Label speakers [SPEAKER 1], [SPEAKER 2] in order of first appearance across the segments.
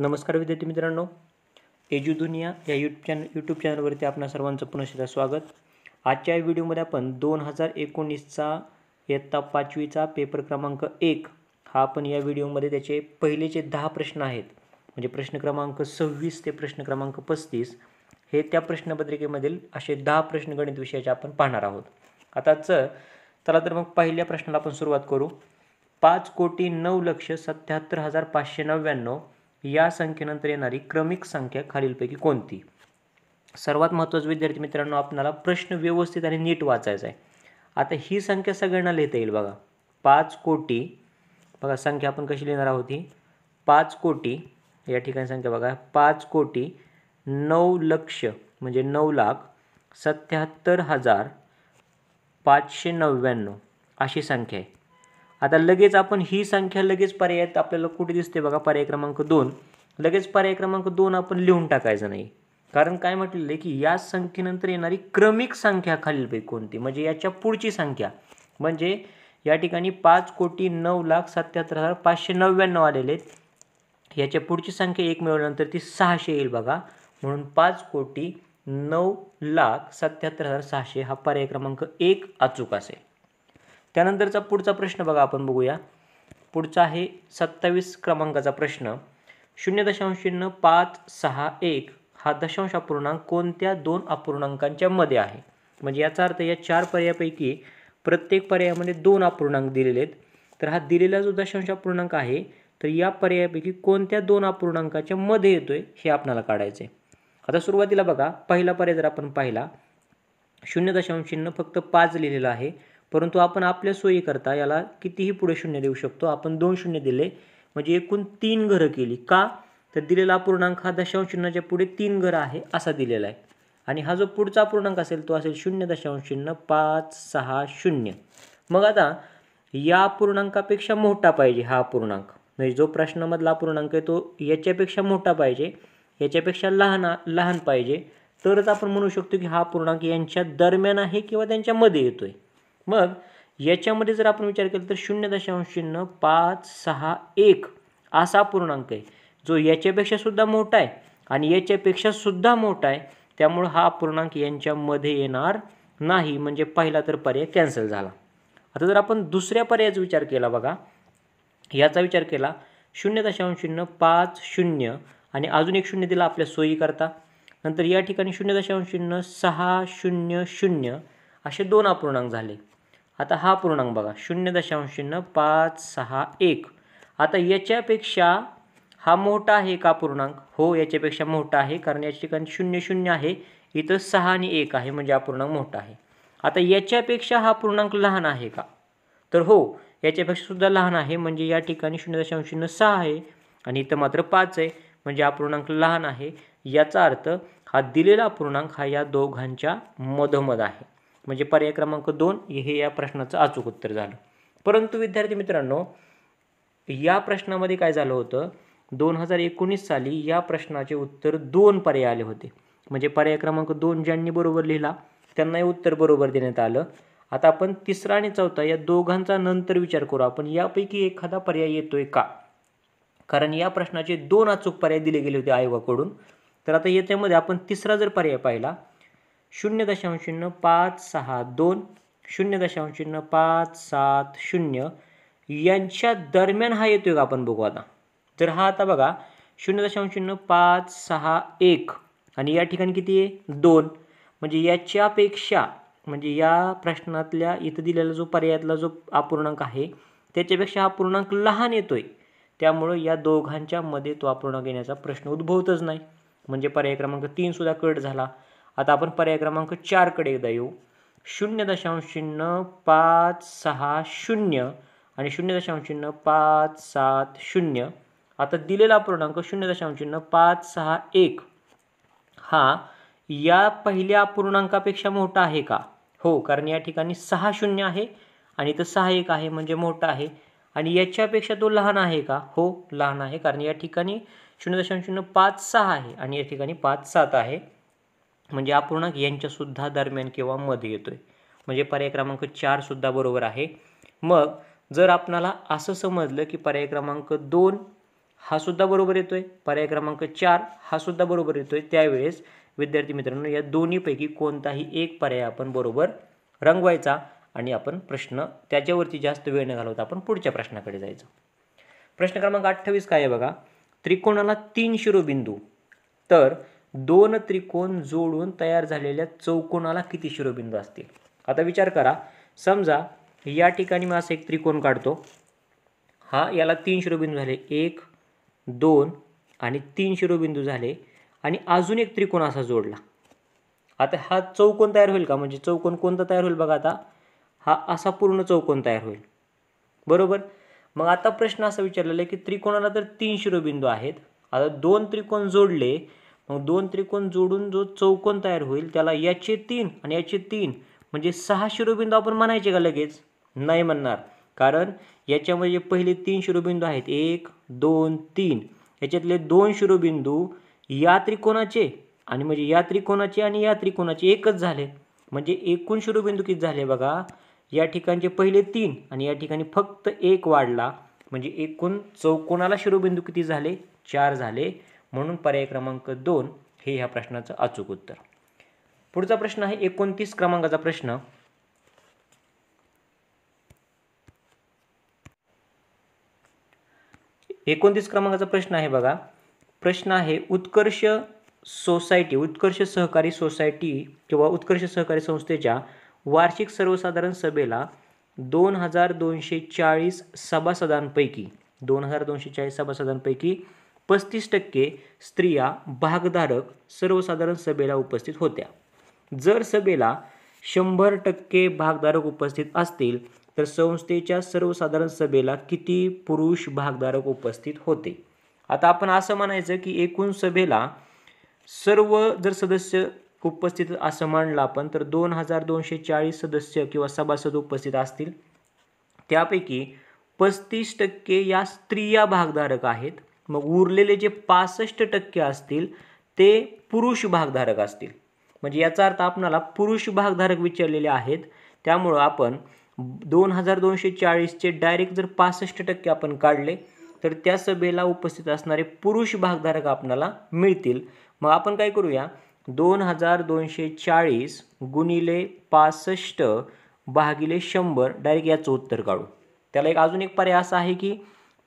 [SPEAKER 1] नमस्कार विद्यार्थी मित्रांनो एजू दुनिया या यूट्यूब चॅनल यूट्यूब चॅनलवरती आपणा सर्वांचं पुनश्च स्वागत आजच्या या व्हिडिओमध्ये आपण दोन हजार एकोणीसचा इयत्ता पाचवीचा पेपर क्रमांक एक हा आपण या व्हिडिओमध्ये त्याचे पहिलेचे दहा प्रश्न आहेत म्हणजे प्रश्न क्रमांक सव्वीस ते प्रश्न क्रमांक पस्तीस हे त्या प्रश्नपत्रिकेमधील असे दहा प्रश्न गणित विषयाचे आपण पाहणार आहोत आता चल चला तर मग पहिल्या प्रश्नाला आपण सुरुवात करू पाच कोटी नऊ लक्ष सत्याहत्तर हजार पाचशे नव्याण्णव या संख्येनंतर येणारी क्रमिक संख्या खालीलपैकी कोणती सर्वात महत्त्वाचं विद्यार्थी मित्रांनो आपल्याला प्रश्न व्यवस्थित आणि नीट वाचायचा आहे आता ही संख्या सगळ्यांना लिहिता येईल बघा पाच कोटी बघा संख्या आपण कशी लिहिणार आहोत ही पाच कोटी या ठिकाणी संख्या बघा पाच कोटी नऊ लक्ष म्हणजे नऊ लाख सत्याहत्तर हजार पाचशे नव्याण्णव अशी संख्या आहे आता लगेच आपण ही संख्या लगेच पर्याय आपल्याला कुठे दिसते बघा पर्याय क्रमांक दोन लगेच पर्याय क्रमांक दोन आपण लिहून टाकायचं नाही कारण काय म्हटलेलं आहे की या संख्येनंतर येणारी क्रमिक संख्या खालीलपैकी कोणती म्हणजे याच्या पुढची संख्या म्हणजे या ठिकाणी पाच कोटी नऊ लाख सत्याहत्तर हजार पाचशे नव्याण्णव आलेले आहेत याच्या पुढची संख्या एक मिळवल्यानंतर ती सहाशे येईल बघा म्हणून पाच कोटी नऊ लाख सत्याहत्तर हजार सहाशे हा पर्याय क्रमांक एक अचूक असेल त्यानंतरचा पुढचा प्रश्न बघा आपण बघूया पुढचा आहे सत्तावीस क्रमांकाचा प्रश्न शून्य दशांश पाच सहा एक हा दशांश अपूर्णांक कोणत्या दोन अपूर्णांकांच्या मध्ये आहे म्हणजे याचा अर्थ या चार पर्यायापैकी प्रत्येक पर्यायामध्ये दोन अपूर्णांक दिलेले आहेत तर हा दिलेला जो दशांश अपूर्णांक आहे तर या पर्यायापैकी कोणत्या दोन अपूर्णांकाच्या मध्ये येतोय हे आपल्याला काढायचे आता सुरुवातीला बघा पहिला पर्याय जर आपण पाहिला शून्य दशांश फक्त पाच लिहिलेला आहे परंतु आपण आपल्या सोयीकरता याला कितीही पुढे शून्य देऊ शकतो आपण दोन शून्य दिले म्हणजे एकूण तीन घरं केली का तर दिलेला पूर्णांक हा दशांश शून्याच्या पुढे तीन घरं आहे असा दिलेला आहे आणि हा जो पुढचा पूर्णांक असेल तो असेल शून्य दशांश शून्य पाच सहा शून्य मग आता या पूर्णांकापेक्षा मोठा पाहिजे हा पूर्णांक म्हणजे जो प्रश्नामधला पूर्णांक आहे तो याच्यापेक्षा मोठा पाहिजे याच्यापेक्षा लहान लहान पाहिजे तरच आपण म्हणू शकतो की हा पूर्णांक यांच्या दरम्यान आहे किंवा त्यांच्यामध्ये येतो आहे मग याच्यामध्ये जर आपण विचार केला तर शून्य दशांश चिन्ह पाच सहा एक असा पूर्णांक आहे जो याच्यापेक्षा सुद्धा मोठा आहे आणि याच्यापेक्षा सुद्धा मोठा आहे त्यामुळं हा पूर्णांक यांच्यामध्ये येणार नाही म्हणजे पहिला तर पर्याय कॅन्सल झाला आता जर आपण दुसऱ्या पर्यायाचा विचार केला बघा याचा विचार केला शून्य दशांश पाच शून्य आणि अजून एक शून्य दिला आपल्या सोयीकरता करता नंतर या ठिकाणी शून्य दशांश शून्य सहा शून्य शून्य असे दोन अपूर्णांक झाले आता हा पूर्णांक बघा शून्य दशांश शून्य पाच सहा एक आता याच्यापेक्षा हा मोठा आहे का पूर्णांक हो याच्यापेक्षा मोठा आहे कारण याच्या ठिकाणी शून्य शून्य आहे इथं सहा आणि एक आहे म्हणजे हा पूर्णांक मोठा आहे आता याच्यापेक्षा हा पूर्णांक लहान आहे का तर हो याच्यापेक्षा सुद्धा लहान आहे म्हणजे या ठिकाणी शून्य दशांश शून्य सहा आहे आणि इथं मात्र पाच आहे म्हणजे हा पूर्णांक लहान आहे याचा अर्थ हा दिलेला पूर्णांक हा या दोघांच्या मधोमध आहे म्हणजे पर्याय क्रमांक दोन हे या प्रश्नाचं अचूक उत्तर झालं परंतु विद्यार्थी मित्रांनो या प्रश्नामध्ये काय झालं होतं दोन हजार एकोणीस साली या प्रश्नाचे उत्तर दोन पर्याय आले होते म्हणजे पर्याय क्रमांक दोन ज्यांनी बरोबर लिहिला त्यांनाही उत्तर बरोबर देण्यात आलं आता आपण तिसरा आणि चौथा या दोघांचा नंतर विचार करू आपण यापैकी एखादा पर्याय येतोय का कारण या प्रश्नाचे दोन अचूक पर्याय दिले गेले होते आयोगाकडून तर आता याच्यामध्ये आपण तिसरा जर पर्याय पाहिला शून्य दशांश शून्य पाच सहा दोन शून्य दशांश शून्य पाच सात शून्य यांच्या दरम्यान हा येतो का आपण बघू आता तर हा आता बघा शून्य दशांश शून्य पाच सहा एक आणि या ठिकाणी किती आहे दोन म्हणजे याच्यापेक्षा म्हणजे या प्रश्नातल्या इथं दिलेला जो पर्यायातला जो अपूर्णांक आहे त्याच्यापेक्षा हा पूर्णांक लहान येतोय त्यामुळं या दोघांच्या मध्ये तो अपूर्णांक येण्याचा प्रश्न उद्भवतच नाही म्हणजे पर्याय क्रमांक तीनसुद्धा कट झाला आता आपण पर्याय क्रमांक चारकडे एकदा येऊ शून्य दशांश शून्य पाच सहा शून्य आणि शून्य दशांश शून्य पाच सात शून्य आता दिलेला पूर्णांक शून्य दशांश शून्य पाच सहा एक हा या पहिल्या पूर्णांकापेक्षा मोठा आहे का हो कारण या ठिकाणी सहा शून्य आहे आणि इथं सहा एक आहे म्हणजे मोठा आहे आणि याच्यापेक्षा तो लहान आहे का हो लहान आहे कारण या ठिकाणी शून्य दशांश शून्य पाच सहा आहे आणि या ठिकाणी पाच सात आहे म्हणजे अपूर्णांक यांच्यासुद्धा दरम्यान किंवा मध्ये येतो आहे म्हणजे पर्याय क्रमांक चारसुद्धा बरोबर आहे मग जर आपणाला असं समजलं की पर्याय क्रमांक दोन हा सुद्धा बरोबर येतो आहे पर्याय क्रमांक चार हा सुद्धा बरोबर येतो आहे त्यावेळेस विद्यार्थी मित्रांनो या दोन्हीपैकी कोणताही एक पर्याय आपण बरोबर रंगवायचा आणि आपण प्रश्न त्याच्यावरती जास्त वेळ न घालवता आपण पुढच्या प्रश्नाकडे जायचं प्रश्न क्रमांक अठ्ठावीस काय आहे बघा त्रिकोणाला तीन शिरोबिंदू तर दोन त्रिकोण जोडून तयार झालेल्या चौकोनाला किती शिरोबिंदू असतील आता विचार करा समजा या ठिकाणी मी असं एक त्रिकोण काढतो हा याला तीन शिरोबिंदू झाले एक दोन आणि तीन शिरोबिंदू झाले आणि अजून एक त्रिकोण असा जोडला आता हा चौकोन तयार होईल का म्हणजे चौकोन कोणता तयार होईल बघा आता हा असा पूर्ण चौकोन तयार होईल बरोबर मग आता प्रश्न असा विचारलेला आहे की त्रिकोणाला तर तीन शिरोबिंदू आहेत आता दोन त्रिकोण जोडले मग दोन त्रिकोण जोडून जो चौकोन तयार होईल त्याला याचे तीन आणि याचे तीन म्हणजे सहा शिरोबिंदू आपण म्हणायचे का लगेच नाही म्हणणार कारण याच्यामध्ये पहिले तीन शिरोबिंदू आहेत एक दोन तीन याच्यातले दोन शिरोबिंदू या त्रिकोणाचे आणि म्हणजे या त्रिकोणाचे आणि या त्रिकोणाचे एकच झाले म्हणजे एकूण शिरोबिंदू किती झाले बघा या ठिकाणचे पहिले तीन आणि या ठिकाणी फक्त एक वाढला म्हणजे एकूण चौकोनाला शिरोबिंदू किती झाले चार झाले म्हणून पर्याय क्रमांक दोन हे ह्या प्रश्नाचं अचूक उत्तर पुढचा प्रश्न आहे एकोणतीस क्रमांकाचा प्रश्न एकोणतीस क्रमांकाचा प्रश्न आहे बघा प्रश्न आहे उत्कर्ष सोसायटी उत्कर्ष सहकारी सोसायटी किंवा उत्कर्ष सहकारी संस्थेच्या वार्षिक सर्वसाधारण सभेला दोन हजार दोनशे चाळीस सभासदांपैकी दोन हजार दोनशे चाळीस सभासदांपैकी पस्तीस टक्के स्त्रिया भागधारक सर्वसाधारण सभेला उपस्थित होत्या जर सभेला शंभर टक्के भागधारक उपस्थित असतील तर संस्थेच्या सर्वसाधारण सभेला किती पुरुष भागधारक उपस्थित होते आता आपण असं म्हणायचं की एकूण सभेला सर्व जर सदस्य उपस्थित असं म्हणलं आपण तर दोन हजार दोनशे चाळीस सदस्य किंवा सभासद उपस्थित असतील त्यापैकी पस्तीस टक्के या स्त्रिया भागधारक आहेत मग उरलेले जे पासष्ट टक्के असतील ते पुरुष भागधारक असतील म्हणजे याचा अर्थ आपणाला पुरुष भागधारक विचारलेले आहेत त्यामुळं आपण दोन हजार दोनशे चाळीसचे डायरेक्ट जर पासष्ट टक्के आपण काढले तर त्या सभेला उपस्थित असणारे पुरुष भागधारक आपणाला मिळतील मग आपण काय करूया दोन हजार दोनशे चाळीस गुणिले पासष्ट भागिले शंभर डायरेक्ट याचं उत्तर काढू त्याला एक अजून एक पर्याय असा आहे की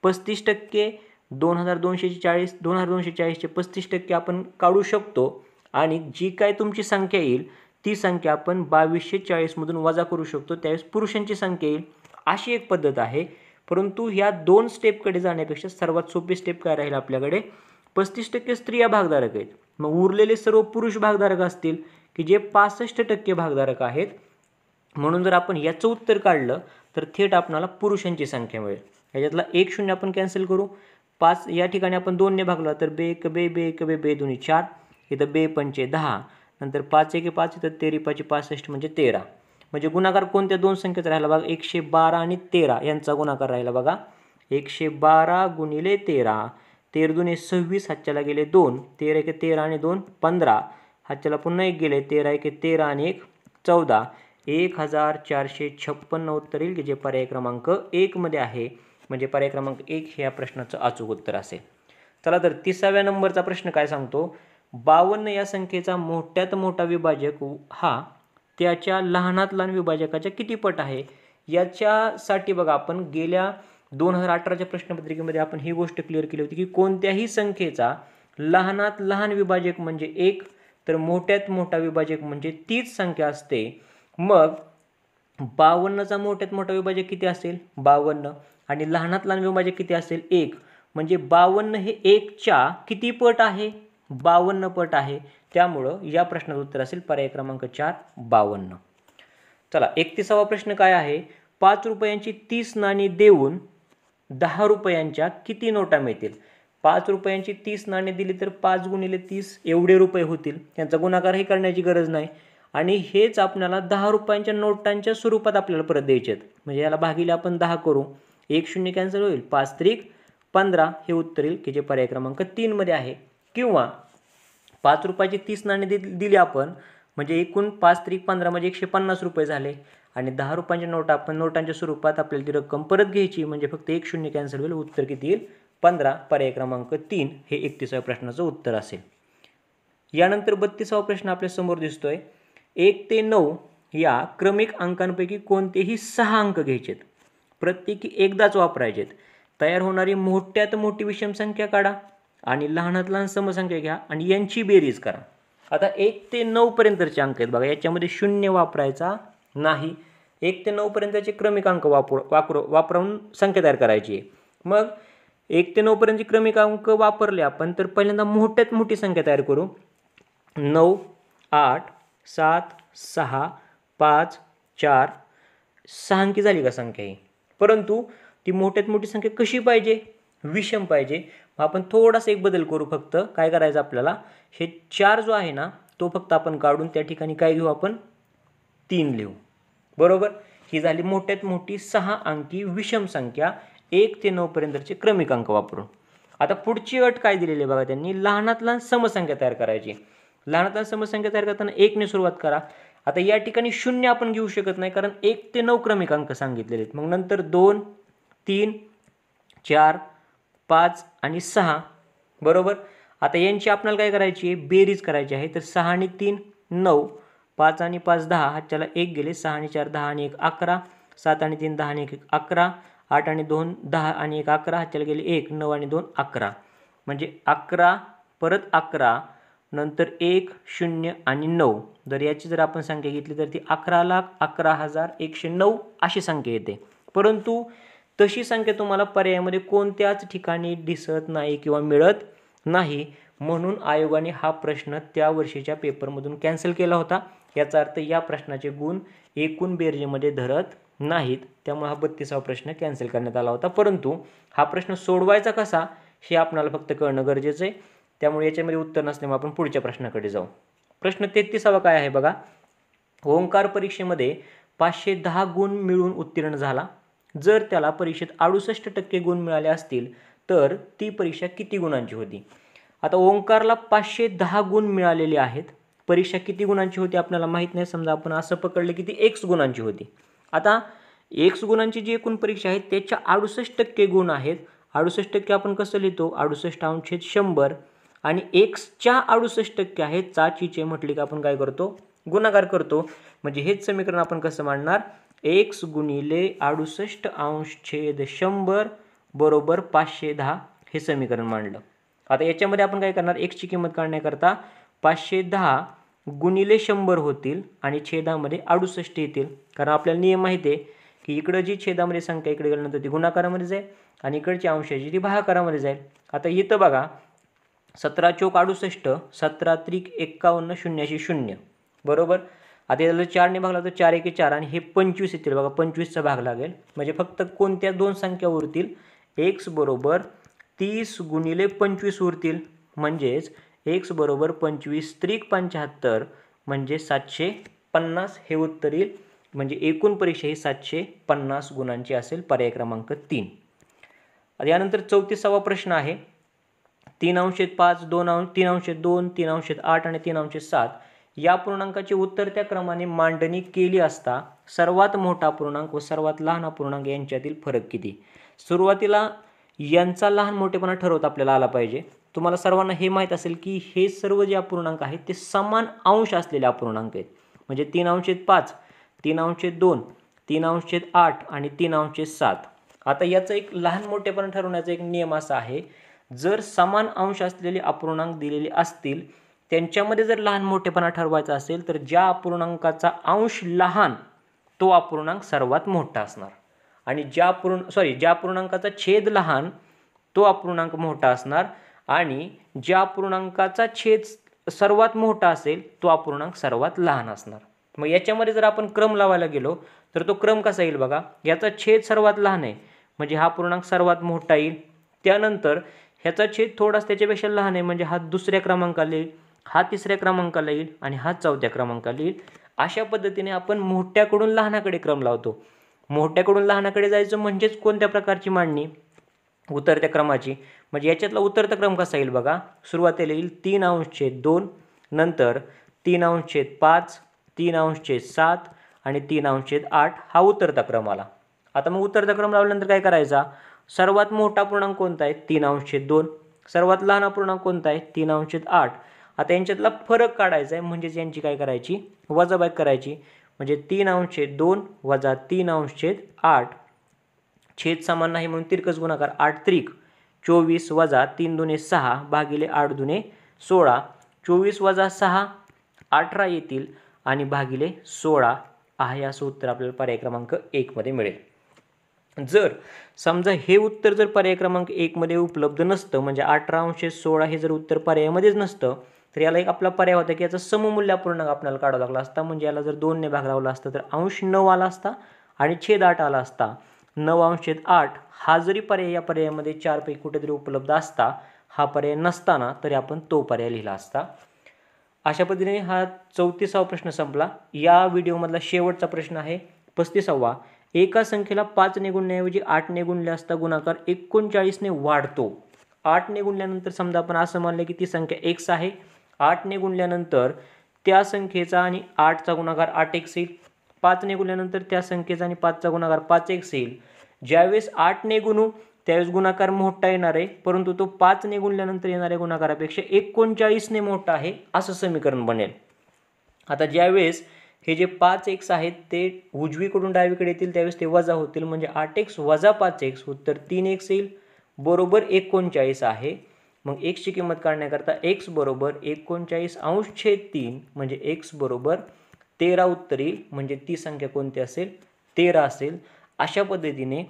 [SPEAKER 1] पस्तीस टक्के दोन हजार दोनशे चाळीस दोन हजार दोनशे चाळीसचे पस्तीस टक्के आपण काढू शकतो आणि जी काय तुमची संख्या येईल ती संख्या आपण बावीसशे चाळीसमधून वजा करू शकतो त्यावेळेस पुरुषांची संख्या येईल अशी एक पद्धत आहे परंतु ह्या दोन स्टेपकडे जाण्यापेक्षा सर्वात सोपी स्टेप काय राहील आपल्याकडे पस्तीस टक्के स्त्रिया भागधारक आहेत मग उरलेले सर्व पुरुष भागधारक असतील की जे पासष्ट टक्के भागधारक आहेत म्हणून जर आपण याचं उत्तर काढलं तर थेट आपणाला पुरुषांची संख्या मिळेल याच्यातला एक शून्य आपण कॅन्सल करू पाच या ठिकाणी आपण दोनने भागला तर बे एक बे बे एक बे बे दोन्ही चार इथं बे पंचे दहा नंतर पाच एक पाच इथं तेरी पाचशे पासष्ट म्हणजे तेरा म्हणजे गुणाकार कोणत्या दोन संख्येचा राहिला बघा एकशे बारा आणि तेरा यांचा गुणाकार राहिला बघा एकशे बारा गुणिले तेरा तेर दुने सव्वीस हातच्याला गेले दोन तेरा एक तेरा आणि दोन पंधरा हातच्याला पुन्हा एक गेले तेरा एक तेरा आणि एक चौदा एक हजार चारशे छप्पन्न येईल की जे पर्याय क्रमांक एकमध्ये आहे म्हणजे पर्याय क्रमांक एक हे या प्रश्नाचं अचूक उत्तर असेल चला तर तिसाव्या नंबरचा प्रश्न काय सांगतो बावन्न या संख्येचा मोठ्यात मोठा विभाजक हा त्याच्या लहानात लहान विभाजकाच्या किती पट आहे याच्यासाठी बघा आपण गेल्या दोन हजार अठराच्या प्रश्नपत्रिकेमध्ये आपण ही गोष्ट क्लिअर केली होती की कोणत्याही संख्येचा लहानात लहान विभाजक म्हणजे एक तर मोठ्यात मोठा विभाजक म्हणजे तीच संख्या असते मग बावन्नचा मोठ्यात मोठा विभाजक किती असेल बावन्न आणि लहानात लहान विभाजक किती असेल एक म्हणजे बावन्न हे एकच्या किती पट आहे बावन्न पट आहे त्यामुळं या प्रश्नाचं उत्तर असेल पर्याय क्रमांक चार बावन्न चला एकतीसावा प्रश्न काय आहे पाच रुपयांची तीस नाणी देऊन दहा रुपयांच्या किती नोटा मिळतील पाच रुपयांची तीस नाणे दिली तर पाच गुणिले तीस एवढे रुपये होतील त्यांचा गुणाकारही करण्याची गरज नाही आणि हेच आपल्याला दहा रुपयांच्या नोटांच्या स्वरूपात आपल्याला परत द्यायचे आहेत म्हणजे याला भागीले आपण दहा करू एक शून्य कॅन्सल होईल पाच त्रिक पंधरा हे उत्तर येईल की जे पर्याय क्रमांक तीनमध्ये आहे किंवा पाच रुपयाची तीस नाणे दिली आपण म्हणजे एकूण पाच त्रिक पंधरा म्हणजे एकशे पन्नास रुपये झाले आणि दहा रुपयांच्या नोटा आपण नोटांच्या स्वरूपात आपल्याला ती रक्कम परत घ्यायची म्हणजे फक्त एक शून्य कॅन्सल होईल उत्तर किती येईल पंधरा पर्याय क्रमांक तीन हे एकतीसाव्या प्रश्नाचं उत्तर असेल यानंतर बत्तीसावा प्रश्न आपल्या समोर दिसतोय एक ते नऊ या क्रमिक अंकांपैकी कोणतेही सहा अंक घ्यायचेत प्रत्येकी एकदाच वापरायचेत तयार होणारी मोठ्यात मोठी विषम संख्या काढा आणि लहानात लहान समसंख्या घ्या आणि यांची बेरीज करा आता एक ते नऊपर्यंतचे अंक आहेत बघा याच्यामध्ये शून्य वापरायचा नाही एक ते नऊपर्यंतचे क्रमिक अंक वापर वापर वापरून संख्या तयार करायची आहे मग एक ते नऊपर्यंतचे क्रमिक अंक वापरले आपण तर पहिल्यांदा मोठ्यात मोठी संख्या तयार करू नऊ आठ सात सहा पाच चार सहा अंकी झाली का संख्या ही परंतु ती मोठ्यात मोठी संख्या कशी पाहिजे विषम पाहिजे मग आपण थोडासा एक बदल करू फक्त काय करायचं आपल्याला हे चार जो आहे ना तो फक्त आपण काढून त्या ठिकाणी काय घेऊ आपण तीन लिहू बरोबर ही झाली मोठ्यात मोठी सहा अंकी विषम संख्या एक ते नऊपर्यंतचे क्रमिक अंक वापरून आता पुढची अट काय दिलेली आहे बघा त्यांनी लहानात लहान समसंख्या तयार करायची लहानात लहान समसंख्या तयार करताना एकने सुरुवात करा आता या ठिकाणी शून्य आपण घेऊ शकत नाही कारण एक ते नऊ क्रमिकांक सांगितलेले आहेत मग नंतर दोन तीन चार पाच आणि सहा बरोबर आता यांची आपल्याला काय करायची आहे बेरीज करायची आहे तर सहा आणि तीन नऊ पाच आणि पाच दहा हाच्याला एक गेले सहा आणि चार दहा आणि एक अकरा सात आणि तीन दहा आणि एक अकरा आठ आणि दोन दहा आणि एक अकरा हाच्याला गेले एक नऊ आणि दोन अकरा म्हणजे अकरा परत अकरा नंतर एक शून्य आणि नऊ जर याची जर आपण संख्या घेतली तर ती अकरा लाख अकरा हजार एकशे नऊ अशी संख्या येते परंतु तशी संख्या तुम्हाला पर्यायामध्ये कोणत्याच ठिकाणी दिसत नाही किंवा मिळत नाही म्हणून आयोगाने हा प्रश्न त्या वर्षीच्या पेपरमधून कॅन्सल केला होता याचा अर्थ या प्रश्नाचे गुण एकूण बेरजेमध्ये धरत नाहीत त्यामुळे हा बत्तीसावा प्रश्न कॅन्सल करण्यात आला होता परंतु हा प्रश्न सोडवायचा कसा हे आपणाला फक्त कळणं गरजेचं आहे त्यामुळे याच्यामध्ये उत्तर नसल्यामुळे आपण पुढच्या प्रश्नाकडे जाऊ प्रश्न तेहतीसावा काय आहे बघा ओंकार परीक्षेमध्ये पाचशे दहा गुण मिळून उत्तीर्ण झाला जर त्याला परीक्षेत अडुसष्ट टक्के गुण मिळाले असतील तर ती परीक्षा किती गुणांची होती आता ओंकारला पाचशे दहा गुण मिळालेले आहेत परीक्षा किती गुणांची होती आपल्याला माहीत नाही समजा आपण असं पकडलं की ती एक्स गुणांची होती आता एक्स गुणांची जी एकूण परीक्षा आहे त्याच्या अडुसष्ट टक्के गुण आहेत अडुसष्ट टक्के आपण कसं लिहितो अडुसष्ट अंशेत शंभर आणि एक्सच्या अडुसष्ट टक्के आहे चाचीचे म्हटले की आपण काय करतो गुणाकार करतो म्हणजे हेच समीकरण आपण कसं मांडणार एक्स गुणिले अडुसष्ट अंश छेद शंभर बरोबर पाचशे दहा हे समीकरण मांडलं आता याच्यामध्ये आपण काय करणार एक्सची किंमत काढण्याकरता पाचशे दहा गुणिले शंभर होतील आणि छेदामध्ये अडुसष्ट येतील कारण आपल्याला नियम माहिती आहे की इकडं जी छेदामध्ये संख्या इकडे गेल्यानंतर ती गुणाकारामध्ये जाईल आणि इकडची अंशाची ती भागाकारामध्ये जाईल आता इथं बघा सतरा चौक अडुसष्ट सतरा त्रिक एक्कावन्न शून्यशी शून्य बरोबर आता याला चारने भागला तर चार एके चार आणि हे पंचवीस येतील बघा पंचवीसचा भाग लागेल म्हणजे फक्त कोणत्या दोन संख्या उरतील एक्स बरोबर तीस गुणिले पंचवीस उरतील म्हणजेच एक्स बरोबर पंचवीस त्रिक पंच्याहत्तर म्हणजे सातशे पन्नास हे उत्तर येईल म्हणजे एकूण परीक्षा ही सातशे पन्नास गुणांची असेल पर्याय क्रमांक तीन यानंतर चौतीसावा प्रश्न आहे तीन अंशेत पाच दोन अंश तीन अंशेत दोन तीन अंशेत आठ आणि तीन अंशेत सात या पूर्णांकाची उत्तरत्या क्रमाने मांडणी केली असता सर्वात मोठा पूर्णांक व सर्वात लहान अपूर्णांक यांच्यातील फरक किती सुरुवातीला यांचा लहान मोठेपणा ठरवता आपल्याला आला पाहिजे तुम्हाला सर्वांना हे माहीत असेल की हे सर्व जे अपूर्णांक आहेत ते समान अंश असलेले अपूर्णांक आहेत म्हणजे तीन अंशेत पाच तीन अंशेत दोन तीन अंशेत आठ आणि तीन अंशेत सात आता याचं एक लहान मोठेपणा ठरवण्याचा एक नियम असा आहे जर समान अंश असलेले अपूर्णांक दिलेले असतील त्यांच्यामध्ये जर लहान मोठेपणा ठरवायचा असेल तर ज्या अपूर्णांकाचा अंश लहान तो अपूर्णांक सर्वात मोठा असणार आणि ज्या पूर्ण सॉरी ज्या पूर्णांकाचा छेद लहान तो अपूर्णांक मोठा असणार आणि ज्या पूर्णांकाचा छेद सर्वात मोठा असेल तो अपूर्णांक सर्वात लहान असणार मग याच्यामध्ये जर आपण क्रम लावायला गेलो तर तो क्रम कसा येईल बघा याचा छेद सर्वात लहान आहे म्हणजे हा पूर्णांक सर्वात मोठा येईल त्यानंतर ह्याचा छेद थोडाच त्याच्यापेक्षा लहान आहे म्हणजे हा दुसऱ्या क्रमांकाला येईल हा तिसऱ्या क्रमांकाला येईल आणि हा चौथ्या क्रमांकाला येईल अशा पद्धतीने आपण मोठ्याकडून लहानाकडे क्रम लावतो मोठ्याकडून लहानाकडे जायचं म्हणजेच कोणत्या प्रकारची मांडणी उतरत्या क्रमाची म्हणजे याच्यातला उतरता क्रम कसा येईल बघा सुरुवातीला येईल तीन अंश छेद दोन नंतर तीन अंश छेद पाच तीन अंश छेद सात आणि तीन अंश छेद आठ हा उतरता क्रम आला आता मग उतरता क्रम लावल्यानंतर काय करायचा सर्वात मोठा पूर्णांक कोणता आहे तीन अंशे दोन सर्वात लहान पूर्णांक कोणता आहे तीन अंशेत आठ आता यांच्यातला फरक काढायचा आहे म्हणजेच यांची काय करायची वजाबाय करायची म्हणजे तीन अंशे दोन वजा तीन अंशेत आठ छेद समान नाही म्हणून तिरकस गुणाकार आठ त्रिक चोवीस वजा तीन दुने सहा भागिले आठ दुने सोळा चोवीस वजा सहा अठरा येतील आणि भागिले सोळा आहे असं उत्तर आपल्याला पर्याय क्रमांक एकमध्ये मिळेल जर समजा हे उत्तर जर पर्याय क्रमांक एकमध्ये उपलब्ध नसतं म्हणजे अठरा अंश सोळा हे जर उत्तर पर्यायामध्येच नसतं तर याला एक आपला पर्याय होता की याचा सममूल्य आपल्याला काढावा लागला असता म्हणजे याला जर दोनने भाग लावला असता तर अंश नऊ आला असता आणि छेद आठ आला असता नऊ अंशेद आठ हा जरी पर्याय या पर्यायामध्ये चारपैकी कुठेतरी उपलब्ध असता हा पर्याय नसताना तरी आपण तो पर्याय लिहिला असता अशा पद्धतीने हा चौतीसावा प्रश्न संपला या व्हिडिओमधला शेवटचा प्रश्न आहे पस्तीसावा एका संख्येला पाच ने गुणण्याऐवजी आठ ने गुणले असता गुणाकार एकोणचाळीसने वाढतो आठ ने गुणल्यानंतर समजा आपण असं मानलं की ती संख्या एक्स आहे आठने गुणल्यानंतर त्या संख्येचा आणि आठचा गुणाकार आठ एक्स येईल पाचने गुणल्यानंतर त्या संख्येचा आणि पाचचा गुणाकार पाच एक्स येईल ज्यावेळेस ने गुणू त्यावेळेस गुणाकार मोठा येणार आहे परंतु तो पाचने गुणल्यानंतर येणाऱ्या गुणाकारापेक्षा एकोणचाळीसने मोठा आहे असं समीकरण बनेल आता ज्यावेळेस हे जे पाच एक्स आहेत ते उजवीकडून डावीकडे येतील त्यावेळेस ते वजा होतील म्हणजे आठ एक्स वजा पाच एक्स उत्तर तीन एक्स येईल बरोबर एकोणचाळीस आहे मग एक्सची किंमत काढण्याकरता एक्स बरोबर एकोणचाळीस अंश छेद तीन म्हणजे एक्स बरोबर तेरा उत्तर येईल म्हणजे ती संख्या कोणती असेल तेरा असेल अशा पद्धतीने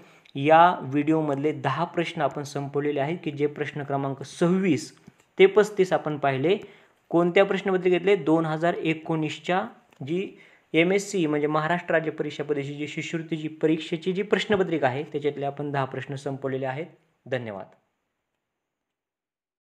[SPEAKER 1] या व्हिडिओमधले दहा प्रश्न आपण संपवलेले आहेत की जे प्रश्न क्रमांक सव्वीस ते पस्तीस आपण पाहिले कोणत्या घेतले दोन हजार एकोणीसच्या जी एम एस सी म्हणजे महाराष्ट्र राज्य परीक्षा परीक्षेची जी शिष्यवृत्तीची परीक्षेची जी प्रश्नपत्रिका आहे त्याच्यातले आपण दहा प्रश्न संपवलेले आहेत धन्यवाद